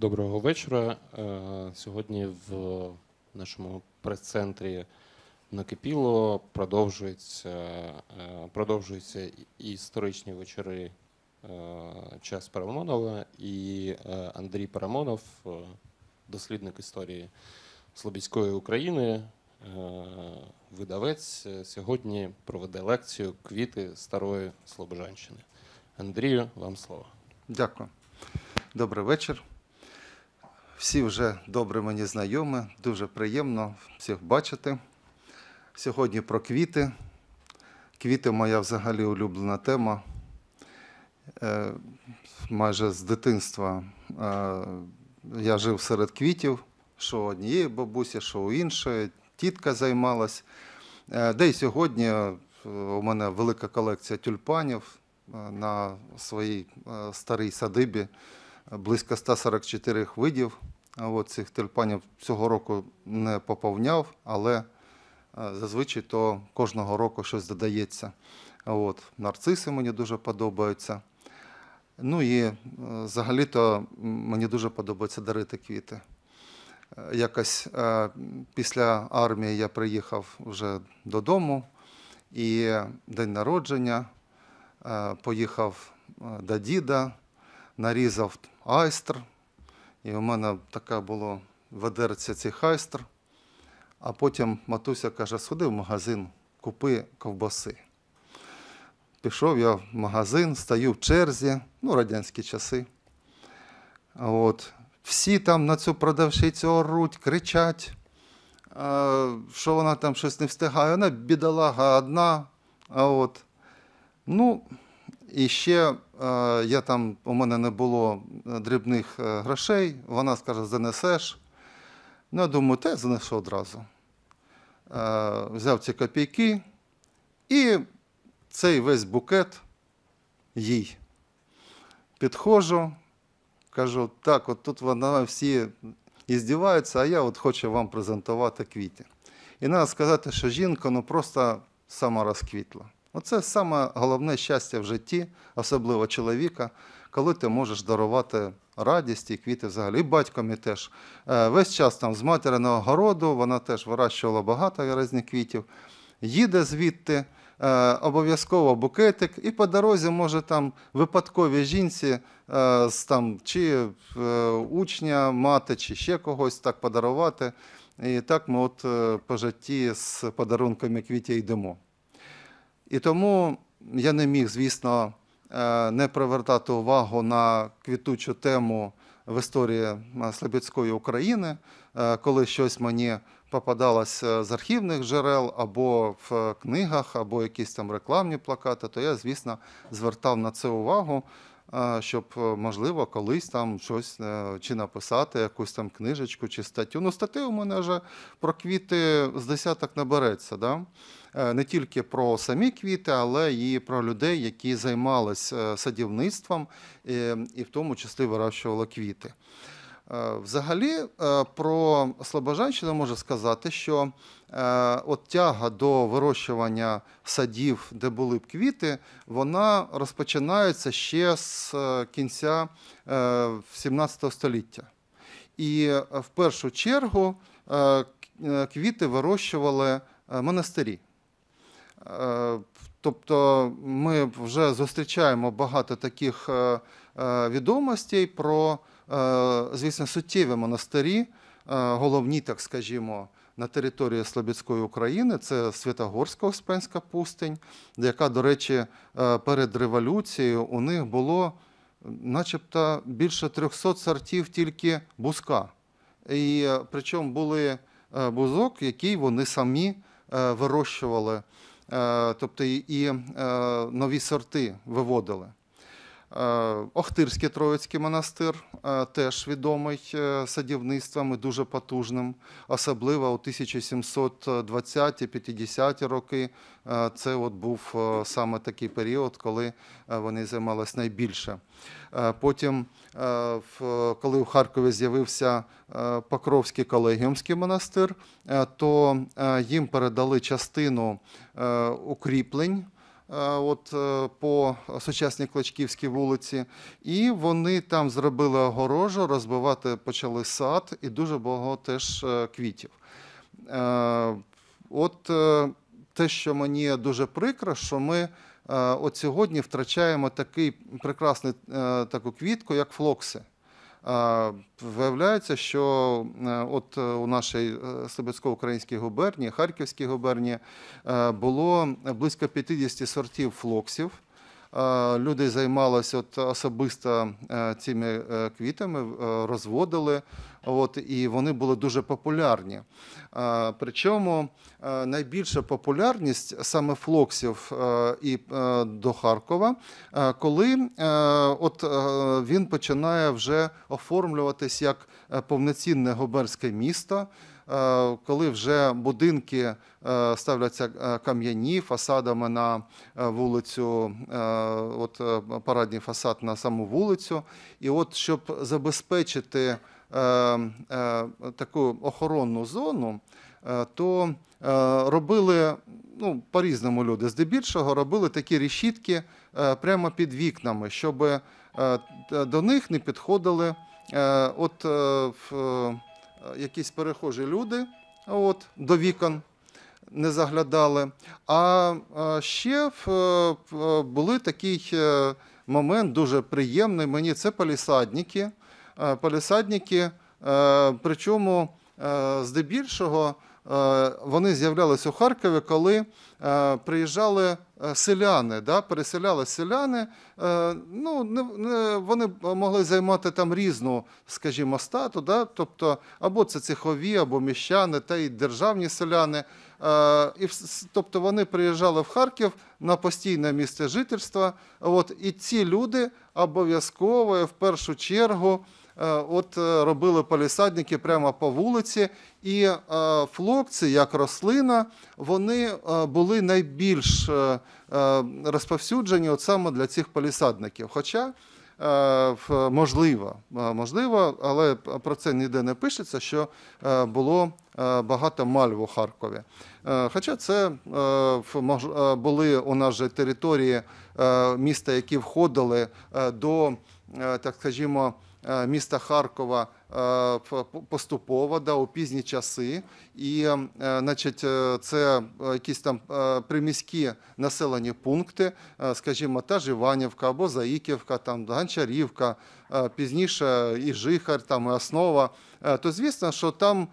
Доброго вечора. Е, сьогодні в нашому прес-центрі накипіло, Продовжується е, продовжуються історичні вечори е, час Парамонова і Андрій Парамонов, дослідник історії Слобідської України, видавець. Сьогодні проведе лекцію Квіти старої Слобожанщини. Андрію, вам слово. Дякую. Добрий вечір. Всі вже добре мені знайомі, дуже приємно всіх бачити. Сьогодні про квіти. Квіти моя взагалі улюблена тема. Е, майже з дитинства е, я жив серед квітів, що у однієї бабусі, що у іншої. Тітка займалась. Е, де й сьогодні у мене велика колекція тюльпанів на своїй старій садибі. Близько 144 видів. От, цих тюльпанів цього року не поповняв, але е, зазвичай то кожного року щось додається. От, Нарциси мені дуже подобаються. Ну і е, взагалі-то мені дуже подобається дарити квіти. Е, якось після армії я приїхав вже додому і день народження поїхав до діда, нарізав айстр. І у мене така була, ведерця цей хайстер. А потім матуся каже, сходи в магазин, купи ковбаси. Пішов я в магазин, стою в черзі, ну, радянські часи. От. Всі там на цю продавщицю оруть, кричать, що вона там щось не встигає. Вона бідолага одна. А от. Ну, і ще е, я там, у мене не було е, дрібних е, грошей, вона скаже, занесеш. Ну, я думаю, те занесу одразу. Взяв ці копійки і цей весь букет їй. Підходжу, кажу, так, от тут вона всі іздіваються, а я от хочу вам презентувати квіти. І треба сказати, що жінка ну, просто сама розквітла. Оце саме головне щастя в житті, особливо чоловіка, коли ти можеш дарувати радість і квіти взагалі. І батькові теж. Е, весь час там з материного городу вона теж вирощувала багато різних квітів. Їде звідти, е, обов'язково букетик, і по дорозі може там випадковій жінці е, там чи учня, мати, чи ще когось так подарувати. І так ми от по житті з подарунками квітів йдемо. І тому я не міг, звісно, е, не привертати увагу на квітучу тему в історії е, Слобідської України, е, коли щось мені попадалось з архівних джерел або в книгах, або якісь там рекламні плакати, то я, звісно, звертав на це увагу щоб, е, можливо, колись там щось е, чи написати, якусь там книжечку чи статтю. Ну, статей у мене вже про квіти з десяток набереться. Да? Е, не тільки про самі квіти, але і про людей, які займалися садівництвом і в тому числі вирощували квіти. Е, взагалі е, про Слобожанщину можу сказати, що е, от тяга до вирощування садів, де були б квіти, вона розпочинається ще з кінця 17 століття. І в першу чергу квіти вирощували монастирі. Тобто ми вже зустрічаємо багато таких відомостей про Е, звісно, суттєві монастирі, е, головні, так скажімо, на території Слобідської України це Святогорська оспенська пустень, яка, до речі, е, перед революцією у них було начебто більше 300 сортів тільки бузка. І причому були бузок, який вони самі вирощували, тобто і нові сорти виводили. Е, Охтирський Троїцький монастир е, теж відомий е, садівництвом і дуже потужним, особливо у 1720-50 ті роки. Це от був саме такий період, коли вони займалися найбільше. Потім, коли у Харкові з'явився Покровський колегіумський монастир, то їм передали частину укріплень. Е, от е, по сучасній Клочківській вулиці, і вони там зробили огорожу, розбивати почали сад і дуже багато теж е, квітів. От те, що мені дуже прикро, що ми от сьогодні втрачаємо такий прекрасний таку квітку, як флокси. Виявляється, що е, от е, у нашій е, Слобідсько-Українській губернії, Харківській губернії було близько 50 сортів флоксів. Люди займалися особисто цими квітами, розводили, От і вони були дуже популярні. Е, причому е, найбільша популярність саме флоксів е, і до Харкова, коли от він починає вже оформлюватись як повноцінне губернське місто. Коли вже будинки ставляться кам'яні фасадами на вулицю, от парадний фасад на саму вулицю, і от щоб забезпечити Е, е, таку охоронну зону, е, то робили ну, по-різному люди, здебільшого робили такі решітки прямо під вікнами, щоб до них не підходили от, якісь перехожі люди от, до вікон. Не заглядали. А ще були такий момент дуже приємний. Мені це палісадники, Е, полісадники, е, причому е, здебільшого вони з'являлися у Харкові, коли приїжджали селяни, да, переселяли селяни. Ну, не, не, Вони могли займати там різну, скажімо, стату, да, тобто або це цехові, або міщани, та й державні селяни. І, Тобто вони приїжджали в Харків на постійне місце жительства. От, І ці люди обов'язково в першу чергу. Е, от е, робили полісадники прямо по вулиці, і флокці, е, як рослина, вони були найбільш розповсюджені от саме для цих полісадників. Хоча Можливо, можливо, але про це ніде не пишеться, що було багато мальв у Харкові. Хоча це були у нас же території міста, які входили до так, скажімо. Е, міста Харкова е, поступово да, у пізні часи, і е, значить, це якісь там приміські населені пункти, скажімо, та Живанівка або Заїківка, там Ганчарівка, пізніше і Жихар, там і основа. То звісно, що там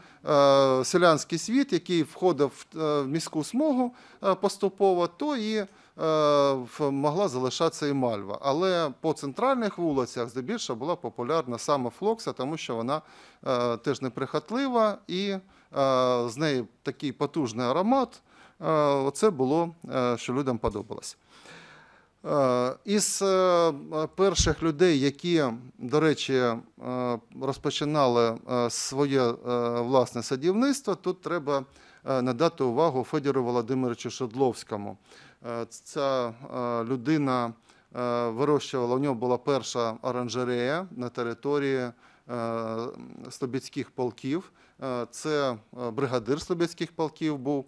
селянський світ, який входив в міську смугу поступово, то і Е, могла залишатися і мальва. Але по центральних вулицях здебільшого була популярна саме флокса, тому що вона е, теж неприхотлива і е, з неї такий потужний аромат. Оце було, що людям подобалось. Із перших людей, які, до речі, розпочинали своє власне садівництво, тут треба надати увагу Федору Володимировичу Шедловському. Е, ця е, людина е, вирощувала, у нього була перша оранжерея на території Слобідських полків. Це бригадир Слобідських полків був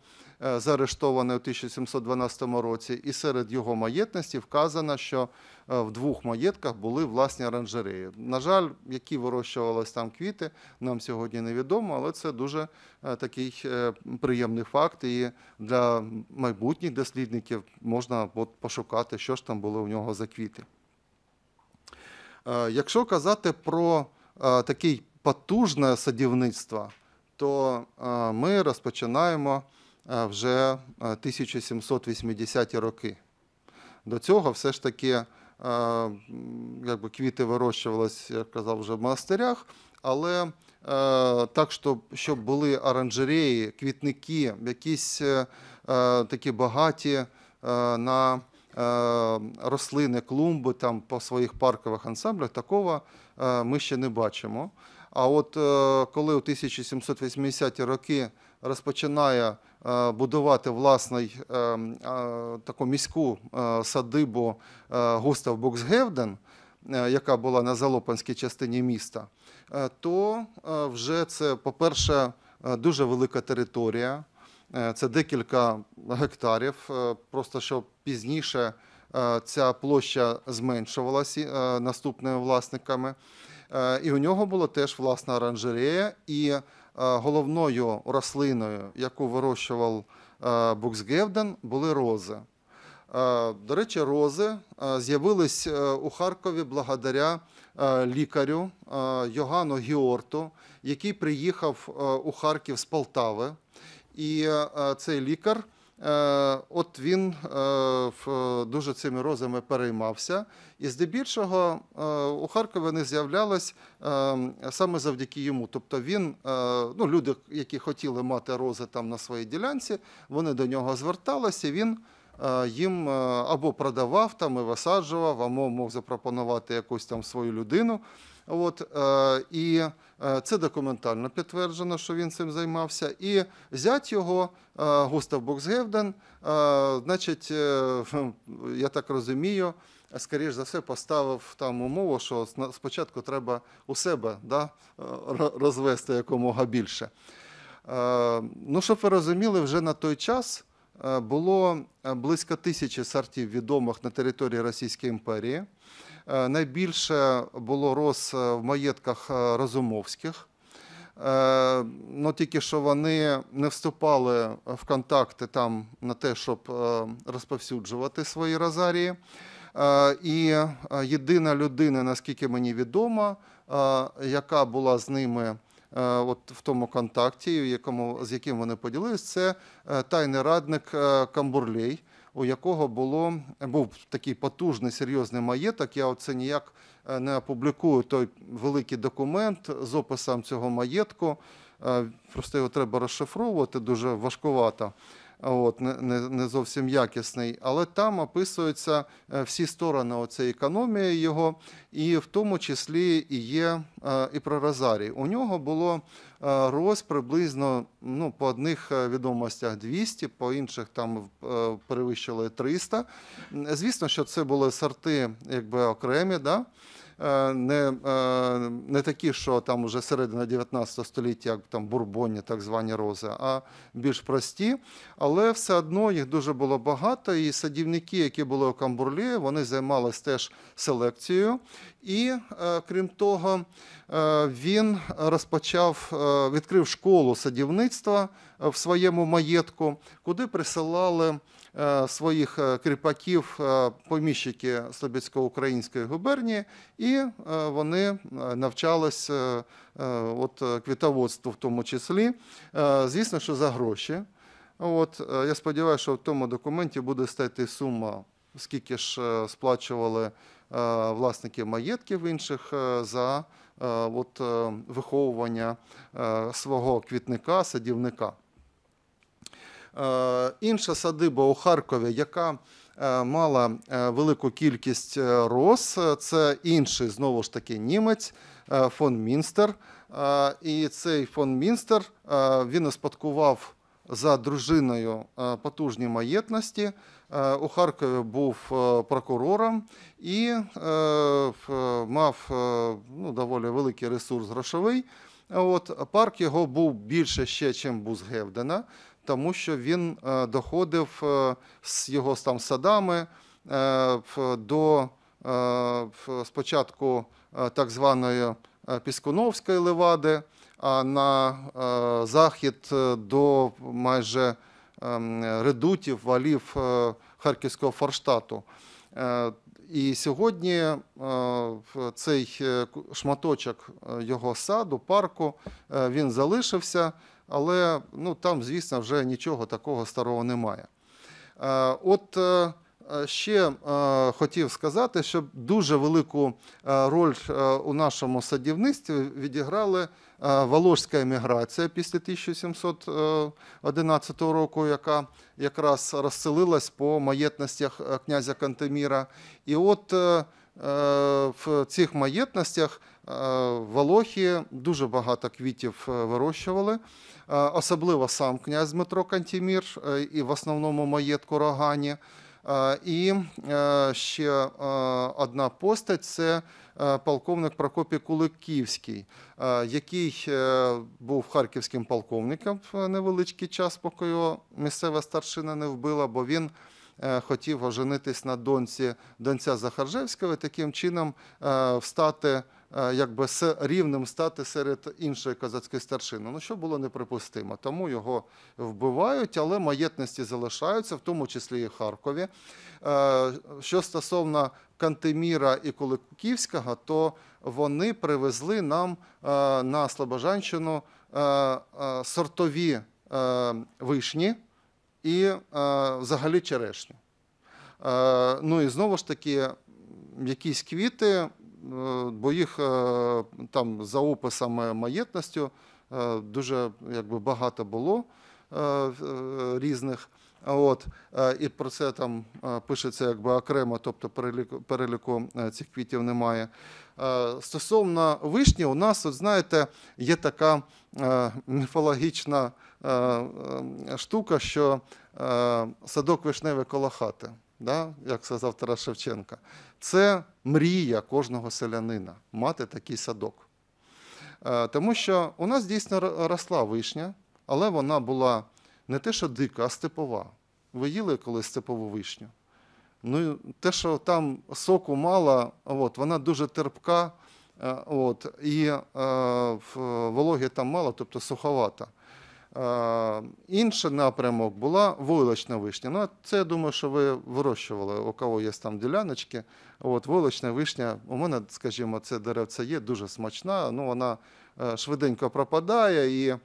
заарештований у 1712 році, і серед його маєтності вказано, що Е, в двох маєтках були власні оранжереї. На жаль, які вирощувалися там квіти, нам сьогодні невідомо, але це дуже е, такий е, приємний факт. І для майбутніх дослідників можна пошукати, що ж там було у нього за квіти. Якщо казати про таке потужне садівництво, то ми розпочинаємо вже 1780-ті роки. До цього все ж таки якби квіти вирощувалися, як казав, вже в монастирях, але е, так, щоб щоб були оранжереї, квітники, якісь е, е, такі багаті на рослини, клумби там по своїх паркових ансамблях, такого ми ще не бачимо. А от е, коли у 1780-ті роки розпочинає е, будувати власну е, таку міську садибу Густав Буксгевден, яка була на Залопанській частині міста, то вже це, по-перше, дуже велика територія, це декілька гектарів. Просто що пізніше ця площа зменшувалася наступними власниками. Е, і у нього була теж власна оранжерея, і е, головною рослиною, яку вирощував Буксгевден, були рози. Е, до речі, рози з'явились у Харкові благодаря лікарю Йогану Гіорту, який приїхав у Харків з Полтави. І цей лікар. Е, от він е, дуже цими розами переймався, і здебільшого е, у Харкові не з'являлось саме завдяки йому. Тобто, він ну люди, які хотіли мати рози там на своїй ділянці, вони до нього зверталися. Він їм або продавав там і висаджував, або мог запропонувати якусь там свою людину. От і Е, це документально підтверджено, що він цим займався. І зять його е, Густав Боксгевден, е, значить, я так розумію, скоріш за все поставив там умову, що спочатку треба у себе да, розвести якомога більше. Ну, щоб ви розуміли, вже на той час. Було близько тисячі сортів відомих на території Російської імперії. Е, найбільше було роз е, в маєтках е, Розумовських. Ну, Тільки що вони не вступали в контакти там на те, щоб розповсюджувати свої розарії. І єдина людина, наскільки мені відома, яка була з ними от в тому контакті, якому, з яким вони поділилися, це тайний радник Камбурлей у якого було був такий потужний серйозний маєток. Я оце ніяк е, не опублікую той великий документ з описом цього маєтку. Е, просто його треба розшифровувати дуже важкувато от, не не, зовсім якісний, але там описуються е, всі сторони цієї економії його, і в тому числі і є е, і про Розарій. У нього було е, роз приблизно ну, по одних відомостях 200, по інших там перевищили 300. Звісно, що це були сорти якби окремі. да? Е, не е, не такі, що там уже середина 19 століття, як там бурбонні, так звані рози, а більш прості. Але все одно їх дуже було багато. І садівники, які були у Камбурлі, вони займалися теж селекцією. І е, крім того, він розпочав відкрив школу садівництва в своєму маєтку, куди присилали. Е, своїх е, кріпаків е, поміщики Слобідсько-української губернії, і вони навчались от квітоводству в тому числі. Звісно, що за гроші. От я сподіваюся, що в тому документі буде стати сума, скільки ж сплачували власники маєтків інших за от, виховування свого квітника, садівника. Е, інша садиба у Харкові, яка е, мала е, велику кількість роз, це інший знову ж таки німець фон Мінстер. І цей фон Мінстер він успадкував за дружиною потужні маєтності. У Харкові був прокурором і мав ну, доволі великий ресурс грошовий. От Парк його був більше ще, ніж Бузгевдена тому що він е, доходив е, з його там садами е, до спочатку так званої Піскуновської левади, а на захід до майже ем, редутів, валів харківського форштату. І сьогодні цей шматочок його саду, парку, він залишився але ну, там, звісно, вже нічого такого старого немає. Е, от е, ще е, хотів сказати, що дуже велику роль у нашому садівництві відіграли Воложська еміграція після 1711 року, яка якраз розселилась по маєтностях князя Кантеміра. І от Е, в цих маєтностях е, Волохі дуже багато квітів е, вирощували, особливо сам князь Дмитро Кантімір і в основному маєтку Рогані. І ще одна постать це полковник Прокопій Куликівський, який був харківським полковником в невеличкий час, поки його місцева старшина не вбила, бо він. Е, хотів оженитись на донці донця Захаржевського, таким чином е, встати е, якби рівним стати серед іншої козацької старшини. Ну що було неприпустимо, тому його вбивають, але маєтності залишаються, в тому числі і Харкові. Що стосовно Кантеміра і Куликівського, то вони привезли нам на Слобожанщину сортові вишні і е, взагалі черешню. Е, ну і знову ж таки, якісь квіти, е, бо їх е, там за описами маєтності е, дуже якби, багато було е, е, різних. От, е, І про це там е, пишеться якби окремо, тобто переліку, переліку е, цих квітів немає. Стосовно вишні, у нас, от знаєте, є така міфологічна Е, е, штука, що е, садок вишневий коло хати, да? як сказав Тарас Шевченка, це мрія кожного селянина мати такий садок. Тому що у нас дійсно росла вишня, але вона була не те, що дика, а степова. Ви їли колись степову вишню. Ну, Те, що там соку мало, от, вона дуже терпка от, і е, вологі там мало, тобто суховата. Інший напрямок була вулична вишня. Ну, Це я думаю, що ви вирощували, у кого є там діляночки. От, Вулична вишня, у мене, скажімо, це деревце є, дуже смачна, ну вона е, швиденько пропадає. І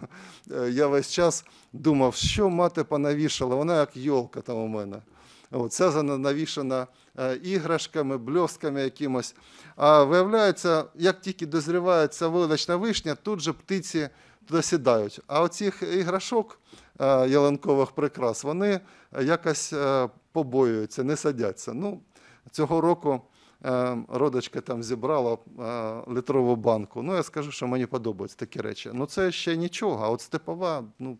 я весь час думав, що мати понавішала, вона як йолка там у мене. Це навішана е, іграшками, бльосками якимось. А виявляється, як тільки дозрівається вулична вишня, тут же птиці досідають. А оцих іграшок е, ялинкових прикрас вони якось е, побоюються, не садяться. Ну, Цього року е, родочка там зібрала літрову банку. Ну, я скажу, що мені подобаються такі речі. Ну, це ще нічого, а от степова, ну.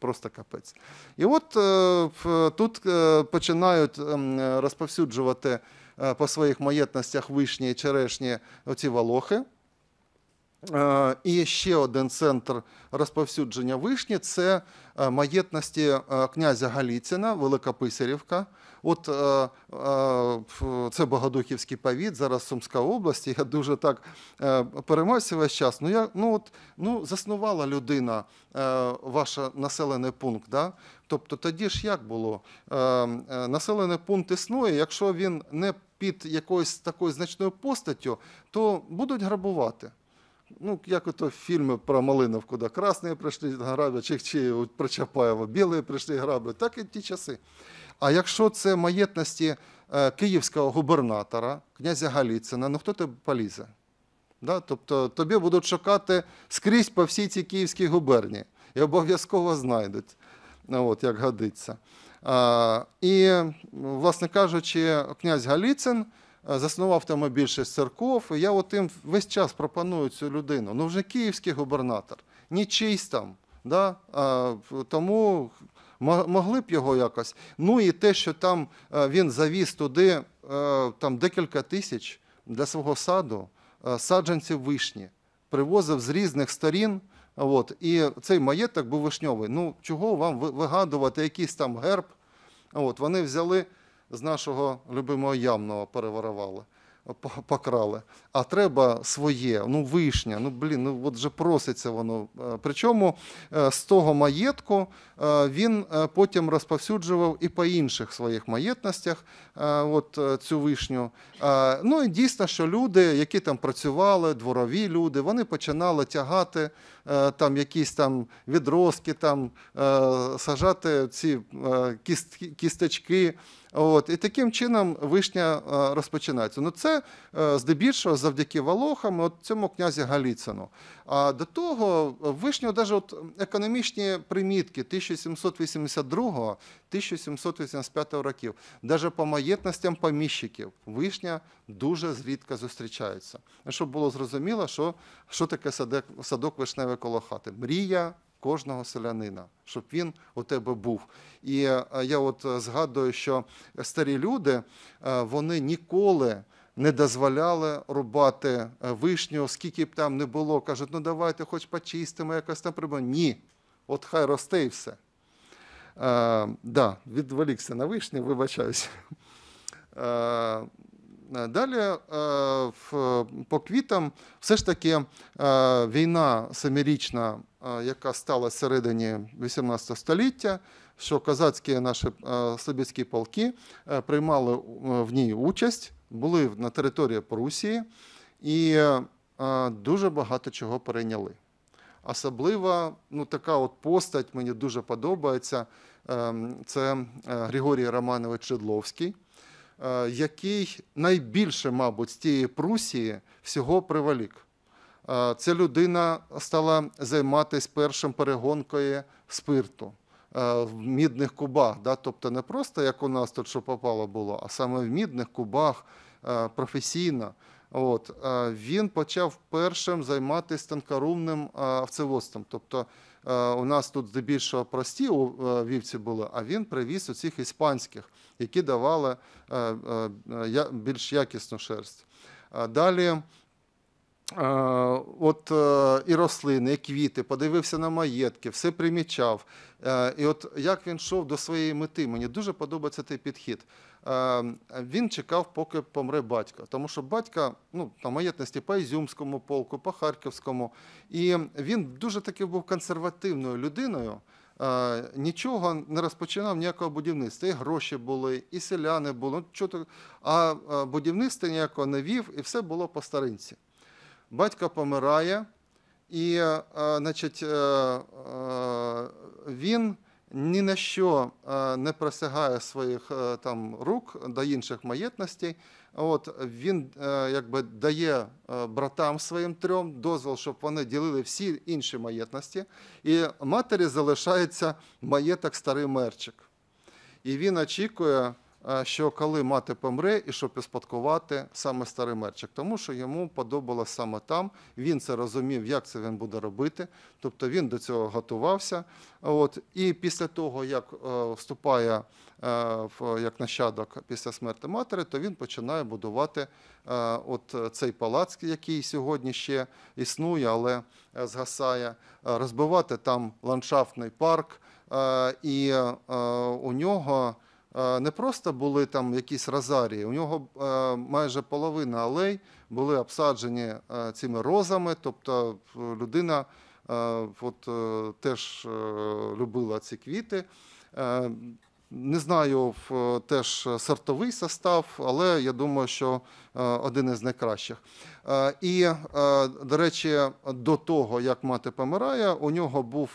Просто капець. І от тут починають розповсюджувати по своїх маєтностях вишні і черешні оці волохи. Е, і ще один центр розповсюдження вишні це е, маєтності е, князя Галіцина, Великописарівка. От це Богодухівський повіт, зараз Сумська область. Я дуже так переймався весь час. Ну я ну от ну заснувала людина, ваш населений пункт. Да? Тобто тоді ж як було? Населений пункт існує, якщо він не під якоюсь такою значною постаттю, то будуть грабувати. Ну, як ото фільми про Малинов, куди красні прийшли граблять, чи, чи про Чапаєва білі прийшли граблять, так і ті часи. А якщо це маєтності е, київського губернатора, князя Галіцина, ну хто тебе полізе? Да? Тобто тобі будуть шукати скрізь по всій цій київській губернії і обов'язково знайдуть, ну, от, як годиться. А, І, власне кажучи, князь Галіцин. Е, заснував там більшість церков. я от їм весь час пропоную цю людину. Ну вже київський губернатор, нічийсь там. Да? А, Тому могли б його якось. Ну і те, що там е, він завіз туди е, там декілька тисяч для свого саду, саджанців вишні, привозив з різних сторін. От. І цей маєток був вишньовий. Ну чого вам вигадувати якийсь там герб? От, Вони взяли з нашого любимого ямного переварували, покрали. А треба своє, ну вишня, ну блін, ну от же проситься воно. Е, причому е, з того маєтку е, він потім розповсюджував і по інших своїх маєтностях от цю вишню. Ну і дійсно, що люди, які там працювали, дворові люди, вони починали тягати. Е, там якісь там відростки, там е, сажати ці е, кісточки. От, І таким чином вишня розпочинається. Ну Це здебільшого завдяки Волохам, от цьому князі Галіцину. А до того вишню навіть от економічні примітки 1782-1785 років, навіть по маєтностям поміщиків, вишня дуже зрідка зустрічається. Щоб було зрозуміло, що що таке садок, садок вишневих коло хати. Мрія кожного селянина, щоб він у тебе був. І е, я от е, згадую, що старі люди е, вони ніколи. Не дозволяли рубати вишню, скільки б там не було. Кажуть, ну давайте хоч почистимо, якось там прибув. Ні, от хай росте і все. Е, да, Відволікся на вишню, вибачаюся. Е, Е, далі е, по квітам все ж таки е, війна семирічна, яка стала середині 18 століття, що козацькі наші слобідські полки приймали в ній участь, були на території Прусії і дуже багато чого перейняли. Особливо ну, така от постать мені дуже подобається. Ем, це Григорій Романович Шедловський. Е, який найбільше, мабуть, з тієї Прусії всього привалік. Е, ця людина стала займатися першим перегонкою спирту е, в мідних кубах. Тобто не просто як у нас тут що попало було, а саме в мідних кубах професійно. Він почав першим займатися танкорумним овцеводством. Тобто Е, у нас тут здебільшого прості у е, вівці були, а він привіз у цих іспанських, які давали е, більш якісну шерсть. Далі от і рослини, і квіти, подивився на маєтки, все примічав. І от як він йшов до своєї мети, мені дуже подобається цей підхід. Е, він чекав, поки помре батько. Тому що батька ну, на маєтності по Ізюмському полку, по Харківському. І він дуже таки був консервативною людиною. Е, нічого не розпочинав ніякого будівництва. І гроші були, і селяни були. Ну, а будівництво ніякого не вів, і все було по старинці. Батько помирає, і е, значить, він ні на що е, не просягає своїх е, там рук до інших маєтностей. От він е, якби дає братам своїм трьом дозвіл, щоб вони ділили всі інші маєтності, і матері залишається маєток старий мерчик. І він очікує. Е, що коли мати помре, і щоб спадкувати саме старий мерчик, тому що йому подобалося саме там. Він це розумів, як це він буде робити. Тобто він до цього готувався. От і після того, як е, вступає е, як нащадок після смерті матері, то він починає будувати от цей палац, який сьогодні ще існує, але згасає, розбивати там ландшафтний парк, і у нього. Е, не просто були там якісь розарії, у нього е, майже половина алей були обсаджені е, цими розами. Тобто людина от, теж любила ці квіти. Не знаю е, теж е, сортовий состав, але я думаю, що е, один із найкращих. І, до речі, до того, як мати помирає, у нього був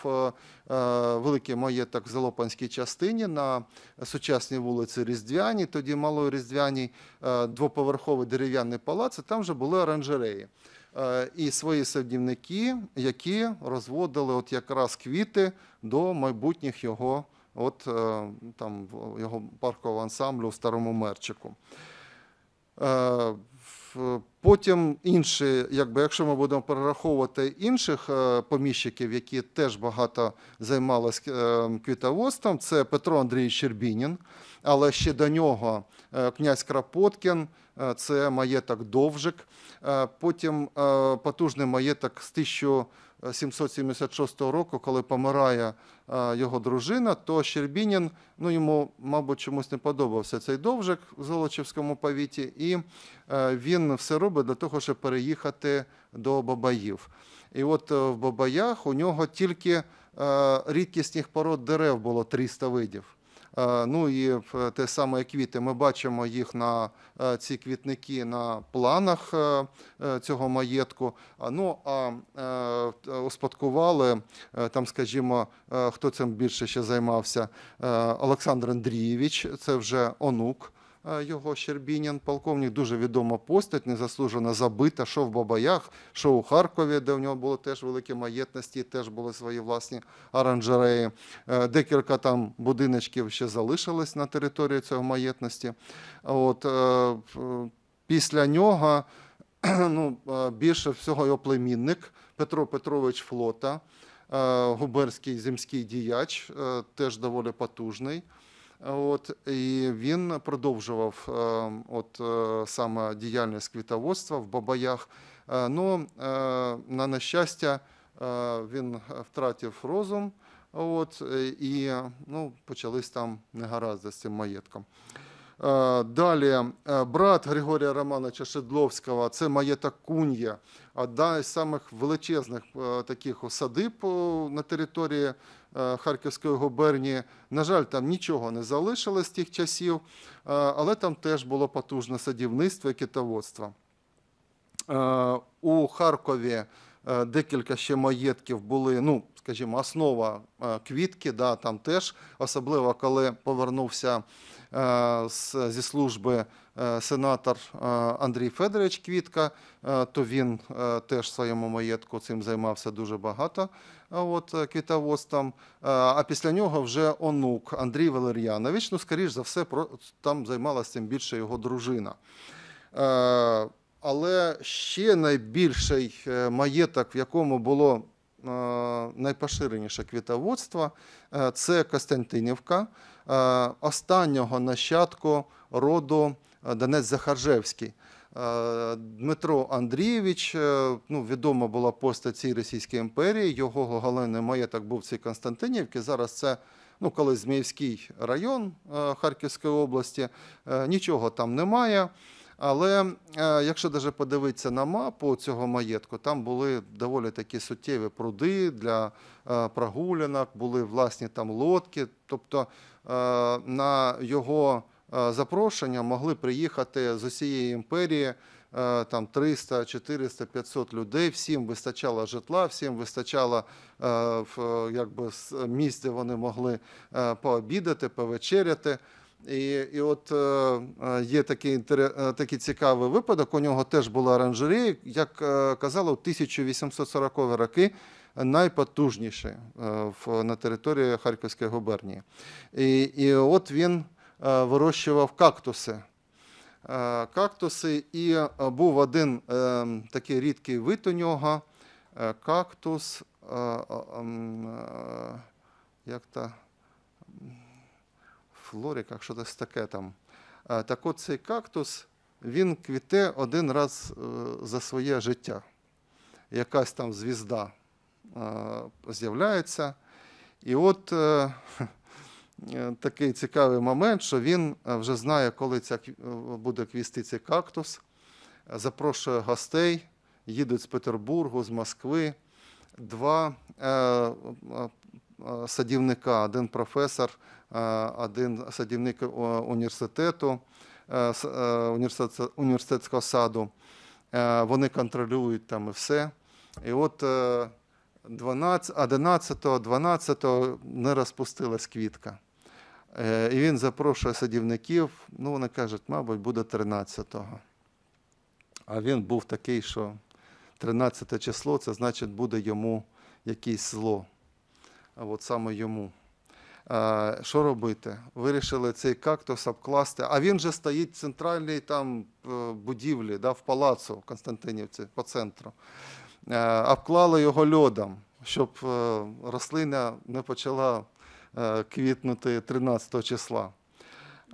великий маєток в Залопанській частині на сучасній вулиці Різдвяній, тоді малої Різдвяній, двоповерховий дерев'яний палац, і там вже були оранжереї. І свої садівники, які розводили от якраз квіти до майбутніх його от е, там його паркового ансамблю в старому мерчику. Е, потім інші, якби якщо ми будемо перераховувати інших е, поміщиків, які теж багато займалися квітоводством, це Петро Андрійович Щербінін, але ще до нього князь Крапоткін, це маєток Довжик. Потім потужний маєток з 1000 776 року, коли помирає е, його дружина, то Щербінін ну йому, мабуть, чомусь не подобався цей довжик в Золочівському повіті, і е, він все робить для того, щоб переїхати до Бабаїв. І от е, в Бабаях у нього тільки рідкісних пород дерев було 300 видів. Е, ну і е, те саме квіти. Ми бачимо їх на е, ці квітники на планах цього маєтку. Ну а успадкували там, скажімо, хто цим більше ще займався? Олександр Андрійович, це вже онук. Е, його Щербінін, полковник, дуже відома постать, незаслужено забита, що в Бабаях, що у Харкові, де в нього було теж великі маєтності, теж були свої власні оранжереї. Е, декілька там будиночків ще залишились на території цього маєтності. От, е, Після нього ну, більше всього його племінник Петро Петрович Флота, губерський земський діяч, теж доволі потужний. От і він продовжував е, от е, саме діяльність квітоводства в бабаях. Е, ну на нещастя, він втратив розум. От і ну, почались там негаразди з цим маєтком. Далі брат Григорія Романовича Шедловського це маєток Кун'я, одна із самих величезних таких садиб на території Е, Харківської губернії. На жаль, там нічого не залишилось з тих часів, е, але там теж було потужне садівництво і китоводство. Е, у Харкові декілька ще маєтків були, ну, скажімо, основа квітки, да, там теж, особливо коли повернувся. Е, зі служби е, сенатор е, Андрій Федорович Квітка, то він теж в своєму маєтку цим займався дуже багато. От квітоводством. А після нього вже онук Андрій Валер'янович. Ну, скоріш за все, там займалася тим більше його дружина. Але ще найбільший маєток, в якому було найпоширеніше квітоводство, це Костянтинівка. Е, останнього нащадку роду е, Донець Захаржевський. Е, Дмитро Андрійович, ну відома була постать цієї Російської імперії. Його головний маєток був цій Константинівки. Зараз це ну, колись Зміївський район Харківської області. Нічого там немає. Але е, якщо даже подивитися на мапу цього маєтку, там були доволі такі суттєві пруди для е, прогулянок, були власні там лодки. Тобто е, на його запрошення могли приїхати з усієї імперії там 300, 400, 500 людей, всім вистачало житла, всім вистачало якби, місць, де вони могли пообідати, повечеряти. І і от е, е є такий е, такий цікавий випадок. У нього теж була оранжерія, як е, казали, у 1840 роки найпотужніше на території Харківської губернії. І і от він вирощував кактуси. Кактуси, і був один такий рідкий вид у нього. Кактус. Як так? в лоріках, що десь таке там. Е, так от цей кактус він квіте один раз е, за своє життя. Якась там звізда е, з'являється. І от такий цікавий момент, що він вже знає, коли ця буде квісти цей кактус, запрошує гостей, їдуть з Петербургу, з Москви. Два Е, садівника, один професор, е, один садівник е, університету, університетського саду. Вони контролюють там і все. І от 12, 11, 12 не розпустилась квітка. І він запрошує садівників. Ну, вони кажуть, мабуть, буде 13-го. А він був такий, що 13 число це значить, буде йому якесь зло от саме йому. Що робити? Вирішили цей кактус обкласти. А він же стоїть в центральній там е, будівлі, да, в палацу в Константинівці по центру. Е, обклали його льодом, щоб е, рослина не почала квітнути 13 числа.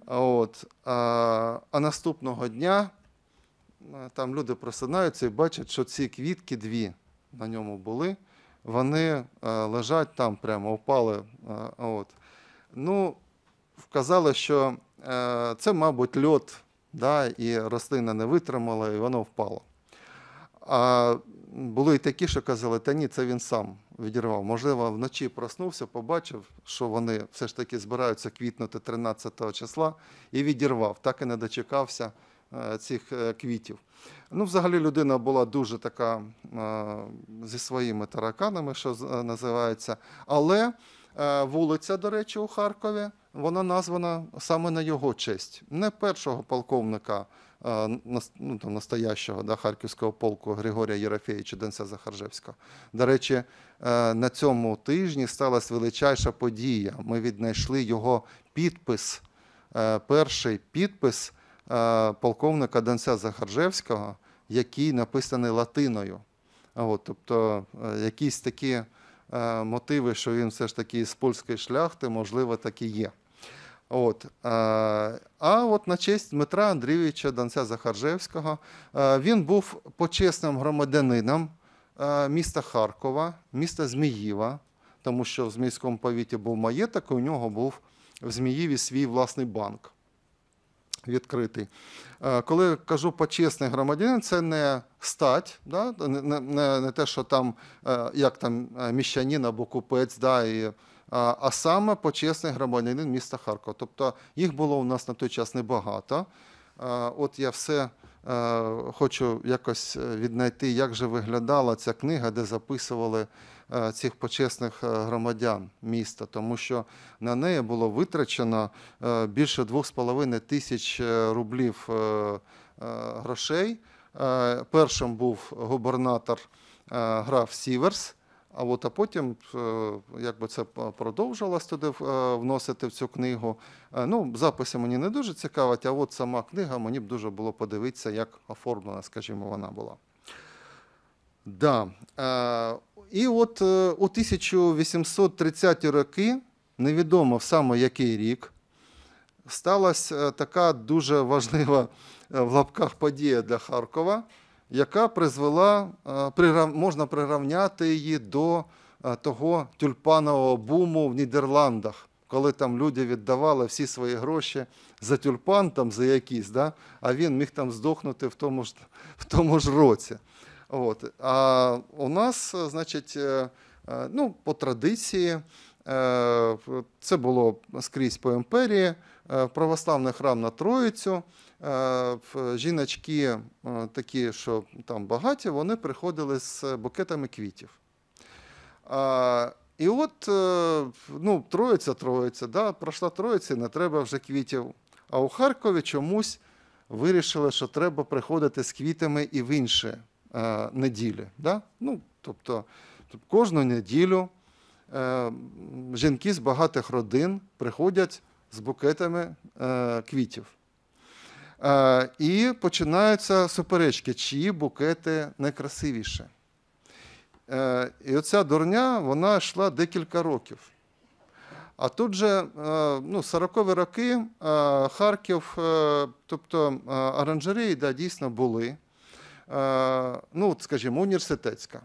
От. А наступного дня там люди просинаються і бачать, що ці квітки дві на ньому були вони е, лежать там прямо, впали. Е, от. Ну, Вказали, що е, це, мабуть, льот, да, і рослина не витримала, і воно впало. А були й такі, що казали, та ні, це він сам відірвав. Можливо, вночі проснувся, побачив, що вони все ж таки збираються квітнути 13 числа і відірвав, так і не дочекався. Е, цих е, квітів. Ну, Взагалі людина була дуже така е, зі своїми тараканами, що називається. Але вулиця, до речі, у Харкові вона названа саме на його честь, не першого полковника ну, там, настоящого да, харківського полку Григорія Єрофєєвича Денця Захаржевського. До речі, на цьому тижні сталася величайша подія. Ми віднайшли його підпис, перший підпис. Е, полковника Донця Захаржевського, який написаний латиною. От, Тобто е, якісь такі е, мотиви, що він все ж таки з польської шляхти, можливо, так і є. От. А от на честь Дмитра Андрійовича Донця Захаржевського він був почесним громадянином міста Харкова, міста Зміїва, тому що в Змійському повіті був маєток, і у нього був в Зміїві свій власний банк відкритий. Е, коли кажу почесний громадянин, це не стать, да? не не, не те, що там е, як там е, міщанин або купець, да, і, а, а саме почесний громадянин міста Харкова. Тобто їх було у нас на той час небагато. От я все. Е, хочу якось е, віднайти, як же виглядала ця книга, де записували е, цих почесних громадян міста, тому що на неї було витрачено більше 2,5 тисяч рублів грошей. Першим був губернатор граф Сіверс. А от а потім е, якби це е, продовжилось туди е, вносити в цю книгу. Ну, записи мені не дуже цікавить, а от сама книга мені б дуже було подивитися, як оформлена, скажімо, вона була. Да. І от у 1830-ті роки, невідомо в саме який рік, сталася така дуже важлива в лапках подія для Харкова яка призвела, е, можна прирівняти її до е, того тюльпанового буму в Нідерландах, коли там люди віддавали всі свої гроші за тюльпан там за якийсь, да? а він міг там здохнути в тому ж, в тому ж році. От. А у нас, е, значить, ну, по традиції, це було скрізь по імперії, православний храм на Троїцю. Е, е, жіночки, е, такі, що там багаті, вони приходили з букетами квітів. І от ну, Троїця, Троїця, да, пройшла Троїця, не треба вже квітів. А у Харкові чомусь вирішили, що треба приходити з квітами і в інші неділі. Да? Ну, Тобто, тобто кожну неділю жінки з багатих родин приходять з букетами квітів. Е, і починаються суперечки, чиї букети найкрасивіші. Е, і оця дурня вона йшла декілька років. А тут же е, ну, 40-ві роки Харків, тобто оранжереї да, дійсно були. Ну, скажімо, університетська.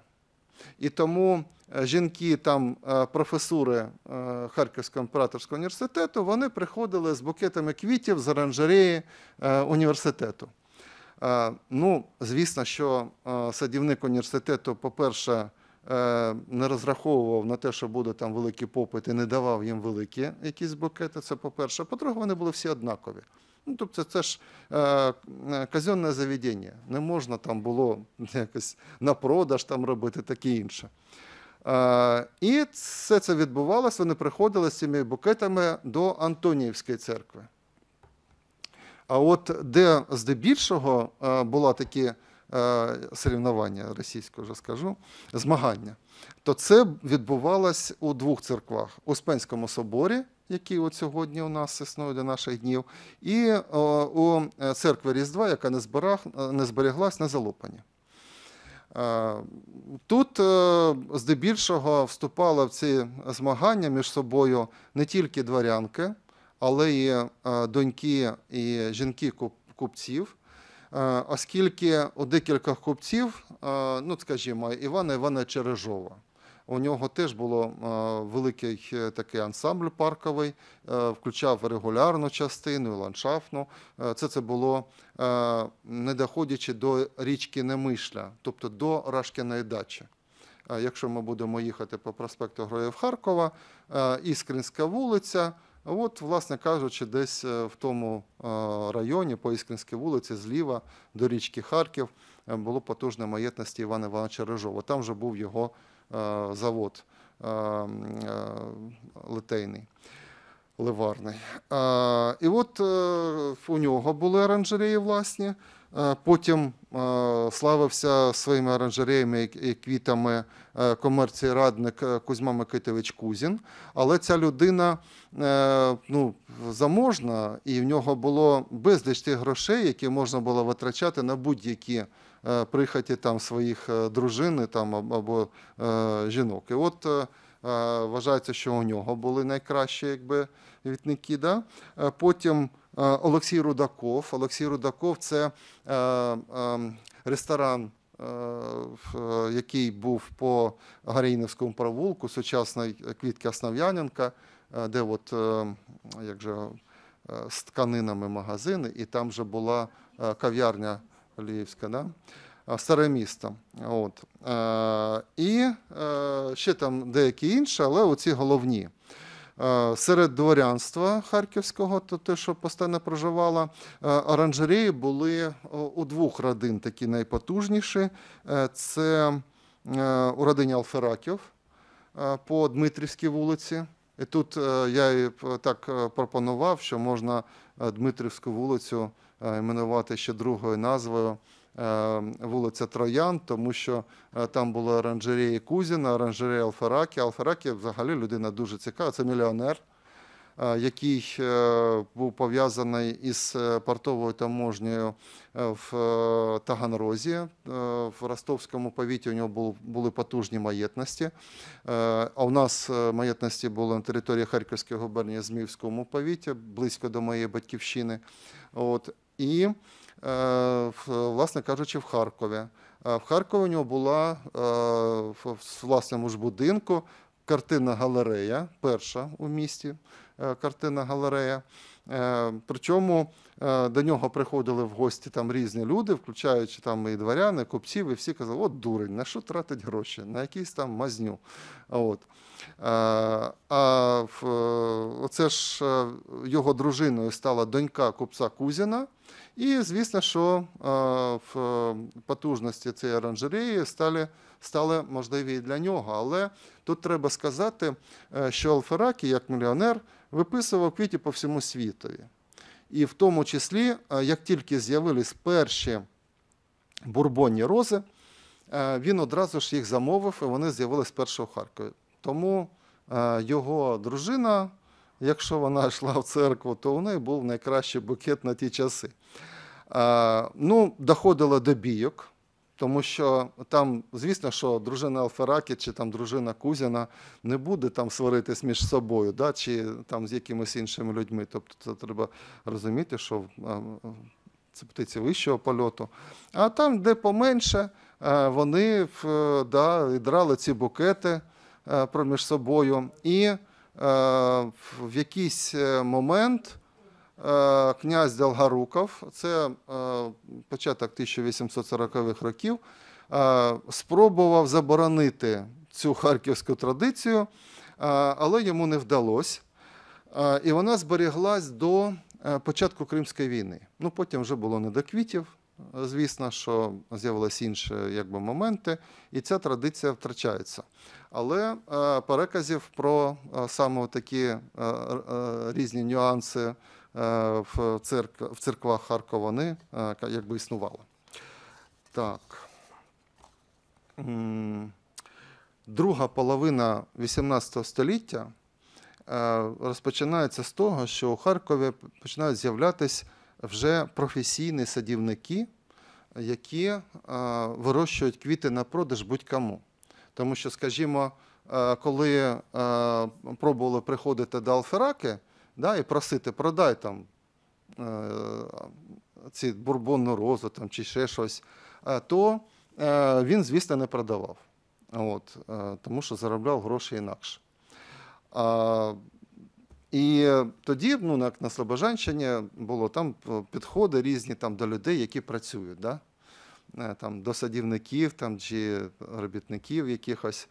І тому е, жінки там е, професури е, Харківського імператорського університету вони приходили з букетами квітів з оранжереї університету. Ну, Звісно, що садівник університету, по-перше, не розраховував на те, що буде там великий попит, і не давав їм великі якісь букети. Це по-перше. По-друге, вони були всі однакові. Ну, Тобто це ж е, е, казенне заведення. Не можна там було якось на продаж там робити таке інше. Е, і все це відбувалося. Вони приходили з цими букетами до Антоніївської церкви. А от де здебільшого е, була такі е, соревнування російською вже скажу, змагання, то це відбувалось у двох церквах: Успенському соборі який от сьогодні у нас існує до наших днів, і о, е, у е, церкви Різдва, яка не, збераг, е, не збереглась на залопані. Тут здебільшого вступали в ці змагання між собою не тільки дворянки, але й доньки і жінки купців, оскільки у декількох купців, ну скажімо, Івана Івана Чережова. У нього теж був е, великий е, такий ансамбль парковий, е, включав регулярну частину, ландшафтну. Це це було не доходячи до річки Немишля, тобто до Рашкіної дачі. Якщо ми будемо їхати по проспекту Героїв Харкова, Іскринська вулиця. От, власне кажучи, десь в тому районі по Іскринській вулиці, зліва до річки Харків, було потужне маєтності Івана Івановича Рижова. Там вже був його Е, завод е, е, литейний. Ливарний. І от у нього були оранжереї власні. Потім славився своїми оранжереями і квітами комерції радник Кузьма Микитович Кузін. Але ця людина ну, заможна, і в нього було безліч тих грошей, які можна було витрачати на будь-які. Е, прихоті там своїх е, дружини там або е, жінок. І от вважається, що у нього були найкращі якби вітники. Да? Потім Олексій Рудаков. Олексій Рудаков це ресторан. Який був по Гарейнівському провулку, сучасної квітки Основ'яненка, де от, як же, з тканинами магазини, і там вже була кав'ярня Львівська, да? старе місто. От. Е, і е, ще там деякі інші, але оці головні. Е, серед дворянства харківського, то те, що постійно проживало, оранжереї були у двох родин такі найпотужніші. Це у родині Алфераків по Дмитрівській вулиці. І тут я і так пропонував, що можна Дмитрівську вулицю Е, іменувати ще другою назвою е, вулиця Троян, тому що е, там була оранжерея Кузіна, оранжерея Алфаракі. Алфаракі взагалі людина дуже цікава, це мільйонер. Який був пов'язаний із портовою таможнею в Таганрозі, в Ростовському повіті у нього були потужні маєтності. А у нас маєтності були на території Харківської губернії Змівському повіті, близько до моєї батьківщини. От і, е, власне кажучи, в Харкові. Е, в Харкові у нього була е, в власному ж будинку картина галерея, перша у місті картина галерея. Причому до нього приходили в гості там різні люди, включаючи там і дворяни, купців, і всі казали, от дурень, на що тратить гроші, на якісь там мазню. От. Е, а е, оце ж е, його дружиною стала донька купца Кузіна. І, звісно, що в потужності цієї оранжереї стали стали можливі і для нього. Але тут треба сказати, що Алферакі, як мільйонер, виписував квіті по всьому світові. І в тому числі, як тільки з'явились перші бурбонні рози, він одразу ж їх замовив, і вони з'явились першого в Харкові. Тому е, його дружина, якщо вона йшла в церкву, то у неї був найкращий букет на ті часи. Е, ну, Доходило до бійок, тому що там, звісно, що дружина Алферакі чи там дружина Кузіна не буде там сваритись між собою, да, чи там з якимись іншими людьми. Тобто це треба розуміти, що е, це птиці вищого польоту. А там, де поменше, вони да, драли ці букети. Е, проміж собою, і е, в якийсь е, момент князь Долгоруков, це початок 1840-х років, спробував заборонити цю харківську традицію, але йому не вдалося. І вона зберіглась до початку Кримської війни. Ну потім вже було не до квітів. Звісно, що з'явилися інші якби, моменти, і ця традиція втрачається. Але е, переказів про е, саме такі е, різні нюанси в церквах, Харкова вони якби існували. Так. Друга половина XVIII століття розпочинається з того, що у Харкові починають з'являтися вже професійні садівники, які вирощують квіти на продаж будь-кому. Тому що, скажімо, е, коли е, пробували приходити до Алфераки да, і просити, продай там е, ці бурбонну розу там, чи ще щось, то він, звісно, не продавав, От, тому що заробляв гроші інакше. І тоді, ну, на, на Слобожанщині було там підходи різні там, до людей, які працюють. Да? Е, там, до садівників там, чи робітників якихось.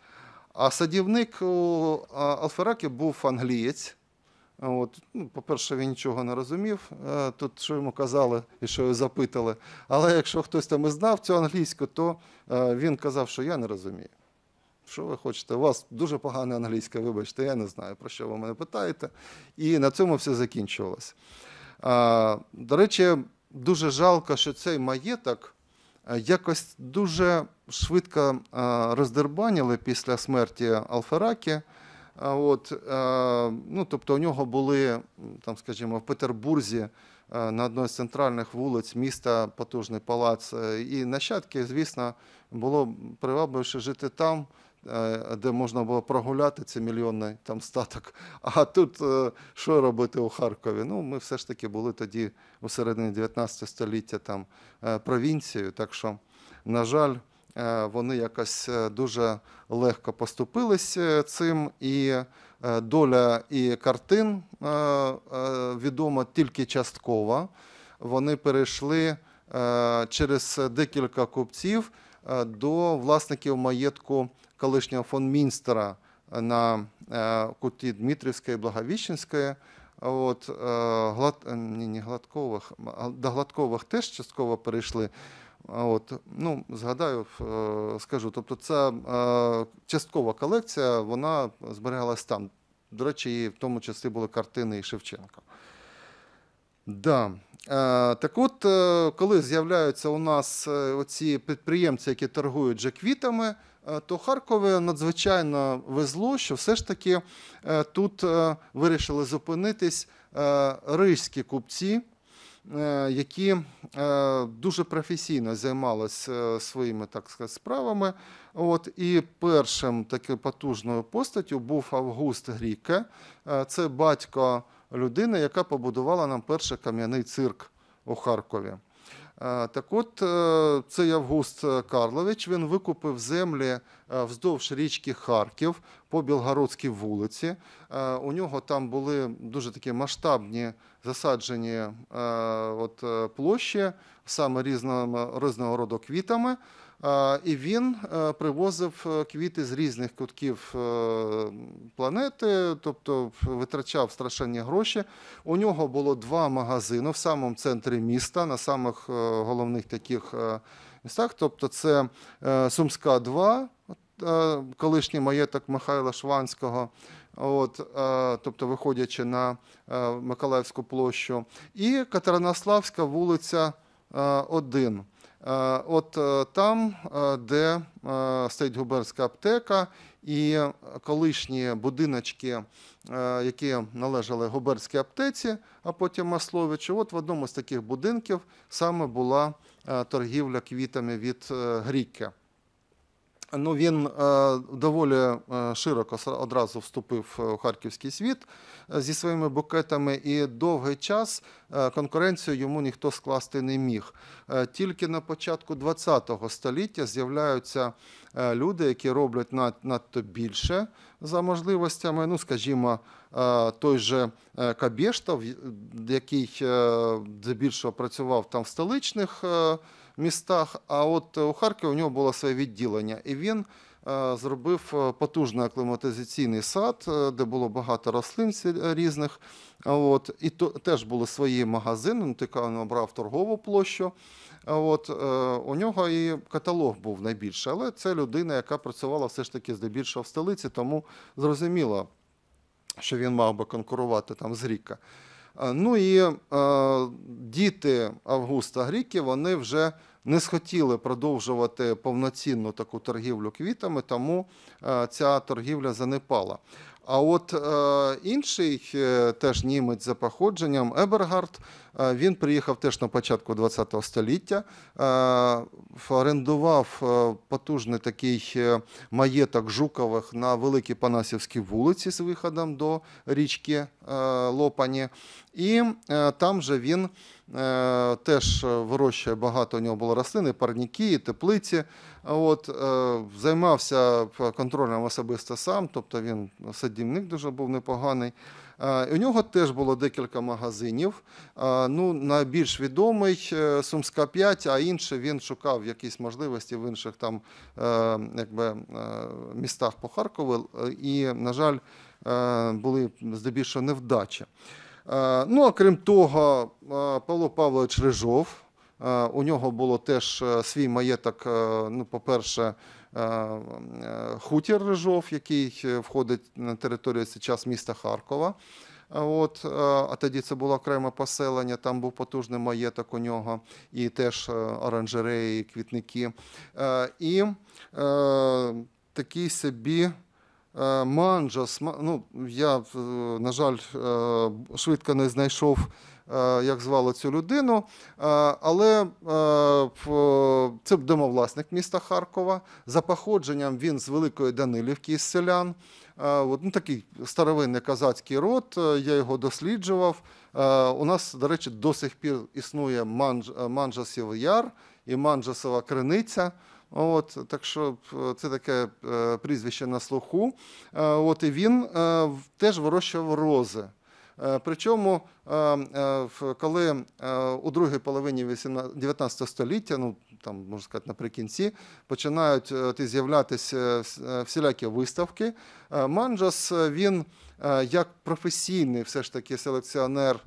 А садівник у Алферакі був англієць. От, ну, По-перше, він нічого не розумів. Е, тут що йому казали і що його запитали. Але якщо хтось там і знав цю англійську, то е, він казав, що я не розумію. Що ви хочете? У вас дуже погане англійське, вибачте, я не знаю, про що ви мене питаєте. І на цьому все закінчувалося. До речі, дуже жалко, що цей маєток Е, якось дуже швидко е, роздербаніли після смерті Алферакі. Е, от, ну, Тобто у нього були, там, скажімо, в Петербурзі на одній з центральних вулиць міста Потужний палац і нащадки, звісно, було привабливіше жити там. Е, де можна було прогуляти це мільйонний там статок. А тут е, що робити у Харкові? Ну, ми все ж таки були тоді у середині 19 століття там е, провінцією. Так що, на жаль, вони якось дуже легко поступились цим, і доля і картин відома тільки частково. Вони перейшли через декілька купців до власників маєтку. Колишнього фон Мінстера е, на е, куті Дмитрівської, Благовіщенської. От, е, глад... Ні, не Гладкових, До Гладкових теж частково перейшли. От, ну, Згадаю, скажу. Тобто, ця часткова колекція вона зберігалась там. До речі, і в тому числі були картини і Шевченка. Да. Так от, коли з'являються у нас оці підприємці, які торгують джеквітами. квітами. Е, то Харкові надзвичайно везло, що все ж таки е, тут е, вирішили зупинитись ризькі купці. Які дуже професійно займалися своїми так сказати, справами. От, І першим такою потужною постаттю був Август Гріке, це батько людини, яка побудувала нам перший кам'яний цирк у Харкові. Е, так от е, цей Август Карлович він викупив землі е, вздовж річки Харків по Білгородській вулиці. У нього там були дуже такі масштабні засаджені от, площі, саме різного, різного роду квітами. І він е, привозив е, квіти з різних кутків е, планети, тобто витрачав страшенні гроші. У нього було два магазини в самому центрі міста, на самих головних таких містах. Тобто, це Сумська, 2 колишній маєток Михайла Шванського, от, тобто виходячи на Миколаївську площу, і Катеринославська вулиця 1. Е, от е, там, е, де стоїть губерська аптека, і колишні будиночки, які належали губерській аптеці, а потім Масловичу, от в одному з таких будинків саме була торгівля квітами від Грікки. Ну він е, доволі е, широко одразу вступив е, у харківський світ зі своїми букетами, і довгий час конкуренцію йому ніхто скласти не міг. Тільки на початку ХХ століття з'являються люди, які роблять надто більше за можливостями. Ну, скажімо, той же Кабєштов, який здебільшого працював там в столичних містах. А от е, у Харкові у нього було своє відділення, і він е, зробив е, потужний акліматизаційний сад, де було багато рослин різних. От, І то, теж були свої магазини, ну, він обрав торгову площу. От, У нього і каталог був найбільший, але це людина, яка працювала все ж таки здебільшого в столиці, тому зрозуміло, що він мав би конкурувати там з Ріка. Е, ну і е, діти Августа Гріки вони вже не схотіли продовжувати повноцінну таку торгівлю квітами, тому е, ця торгівля занепала. А от е, інший е, теж німець за походженням Ебергард, е, він приїхав теж на початку ХХ століття, орендував потужний такий маєток Жукових на Великій Панасівській вулиці з виходом до річки Лопані. І там же він теж вирощує багато у нього було рослини, парніки, теплиці. От, е, Займався контролем особисто сам, тобто він садівник дуже був непоганий. Е, у нього теж було декілька магазинів. Е, ну, Найбільш відомий Сумська 5, а інше він шукав якісь можливості в інших там якби, містах по Харкову. І, на жаль, були здебільшого невдачі. Ну, а того, Павло Павлович Рижов. Е, у нього було теж е, свій маєток. Е, ну, по-перше, хутір Рижов, який входить на територію зараз міста Харкова. От, А тоді це було окреме поселення, там був потужний маєток у нього, і теж оранжереї, квітники. І такий собі. Манджас, ну я на жаль, швидко не знайшов Е, як звали цю людину. Е, але е, це домовласник міста Харкова. За походженням він з Великої Данилівки із селян. Ну, Такий старовинний казацький род, я його досліджував. У нас, до речі, до сих пір існує манжасів Яр і манжасова Криниця. От, Так що це таке прізвище на слуху. От, І він теж вирощував рози. Е, причому, е, е, коли у другій половині 19 століття, ну там можна сказати, наприкінці, починають з'являтися всілякі виставки, Манджас він як професійний все ж таки селекціонер.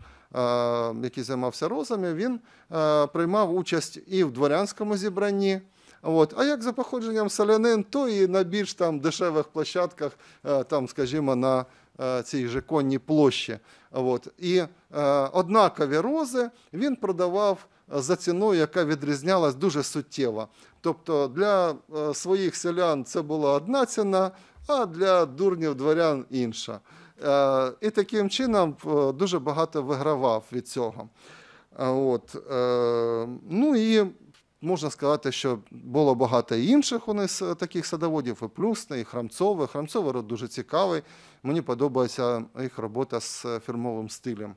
Який займався розами, він приймав участь і в дворянському зібранні. От. А як за походженням селянин, то і на більш там дешевих площадках, там, скажімо, на Е, цій же конній площі. От. І е, однакові рози він продавав е, за ціною, яка відрізнялась дуже суттєво. Тобто для своїх селян це була одна ціна, а для дурнів дворян інша. І таким чином дуже багато вигравав від цього. От. Ну і Можна сказати, що було багато інших у них таких садоводів, і плюсний, і храмцовий. Храмцовий род дуже цікавий. Мені подобається їх робота з фірмовим стилем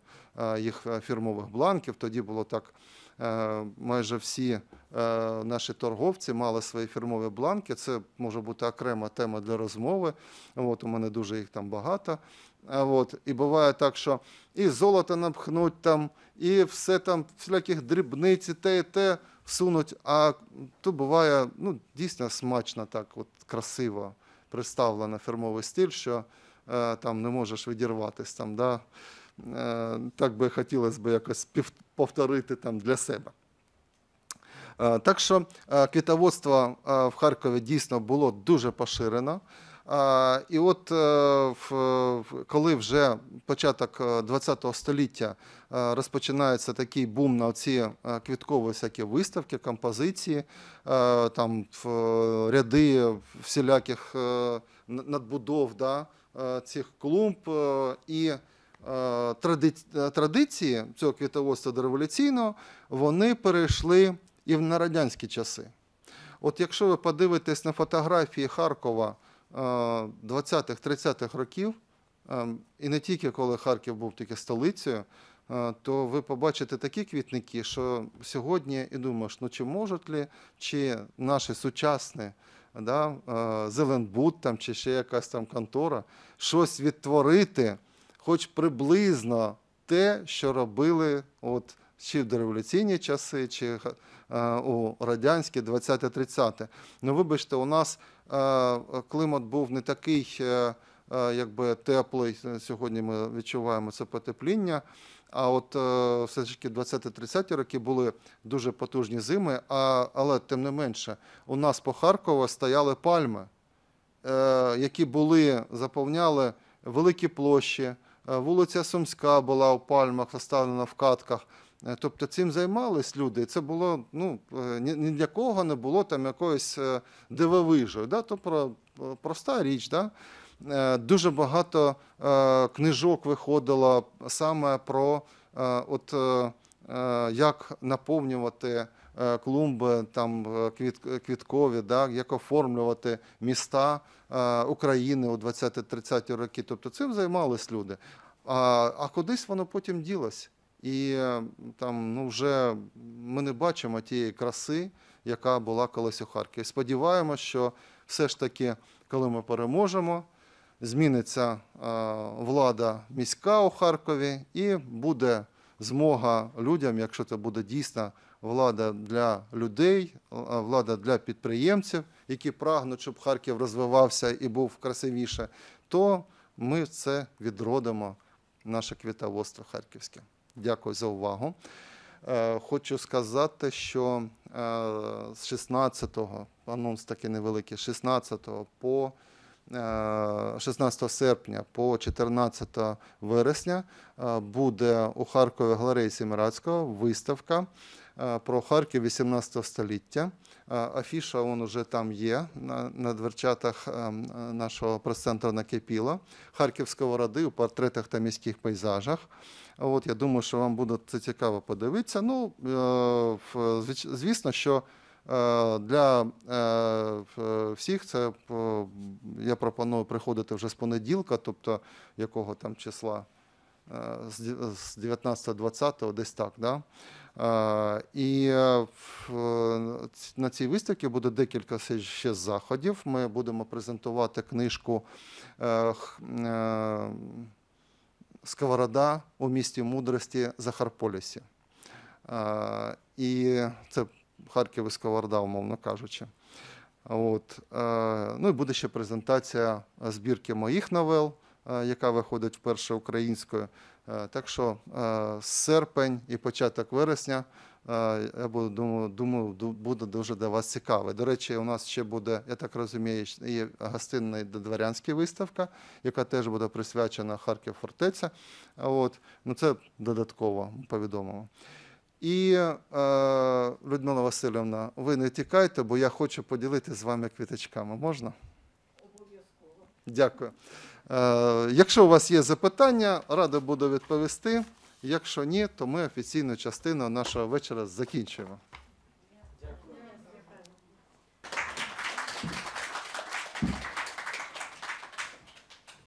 їх е, фірмових бланків. Тоді було так Е, майже всі е, наші торговці мали свої фірмові бланки. Це може бути окрема тема для розмови. От у мене дуже їх там багато. Е, от, І буває так, що і золото напхнуть там, і все там, всіляких дрібниць, і те, і те всунуть. А то буває ну, дійсно смачно, так от красиво представлено фірмовий стиль, що е, там не можеш відірватися. там, да. Э, так би хотілося б якось повторити там для себе. Э, так що э, квітоводство в Харкові дійсно було дуже поширено. І от коли вже початок ХХ століття розпочинається такий бум на ці квіткові всякі виставки, композиції, там ряди всіляких надбудов да, цих клумб і Е, е, традиції цього квітоводства дореволюційного вони перейшли і на радянські часи. От якщо ви подивитесь на фотографії Харкова 20-30-х е, років, і не тільки коли Харків був тільки столицею, то ви побачите такі квітники, що сьогодні і думаєш, ну чи можуть ли, чи наші сучасні да, Зеленбуд там, чи ще якась там контора щось відтворити хоч приблизно те, що робили от чи в дореволюційні часи, чи е, у радянські 20-30. Ну, вибачте, у нас е, климат був не такий е, якби теплий. Сьогодні ми відчуваємо це потепління. А от все ж таки 20-30 роки були дуже потужні зими, а, але тим не менше, у нас по Харкову стояли пальми, е, які були, заповняли великі площі. Е, вулиця Сумська була у пальмах, розставлена в катках. Е, тобто цим займались люди, це було ну, е, ні для кого не було там якоїсь дивовижою. Да? Тобто проста річ. Да? Дуже багато книжок виходило саме про от, як наповнювати клумби там, квіткові, да? як оформлювати міста. Е, України у 20-30 роки. Тобто цим займались люди. А а кудись воно потім ділось. І е, там ну вже ми не бачимо тієї краси, яка була колись у Харкові. Сподіваємося, що все ж таки, коли ми переможемо, зміниться е, влада міська у Харкові і буде змога людям, якщо це буде дійсно влада для людей, влада для підприємців, які прагнуть, щоб Харків розвивався і був красивіше, то ми це відродимо, наше квітоводство Харківське. Дякую за увагу. Е, хочу сказати, що е, з 16-го, анонс такий невеликий, 16 по 16 е, серпня по 14 вересня буде у Харкові галереї Сімирацького виставка. Е, про Харків 18 століття. Е, афіша вон уже там є, на на дверчатах е, нашого прес-центру накипіла. Харків сковороди у портретах та міських пейзажах. От Я думаю, що вам буде це цікаво подивитися. Ну, Звісно, що для всіх це я пропоную приходити вже з понеділка, тобто якого там числа з 19-20 десь так. Да? Е, і е, е, на цій виставці буде декілька ще заходів. Ми будемо презентувати книжку Сковорода у місті мудрості Захарполісі. І це Харків і Сковорода, умовно кажучи. От. Ну і буде ще презентація збірки моїх новел, яка виходить вперше українською. Е, так що е, серпень і початок вересня е, я думаю, буде дуже для вас цікаво. До речі, у нас ще буде, я так розумію, і гостинна дворянська виставка, яка теж буде присвячена Харків фортеця. Ну, Це додатково повідомимо. І Людмила Васильовна, ви не тікайте, бо я хочу поділитися з вами квіточками. Можна? Обов'язково. Дякую. Е, якщо у вас є запитання, рада буду відповісти. Якщо ні, то ми офіційну частину нашого вечора закінчуємо.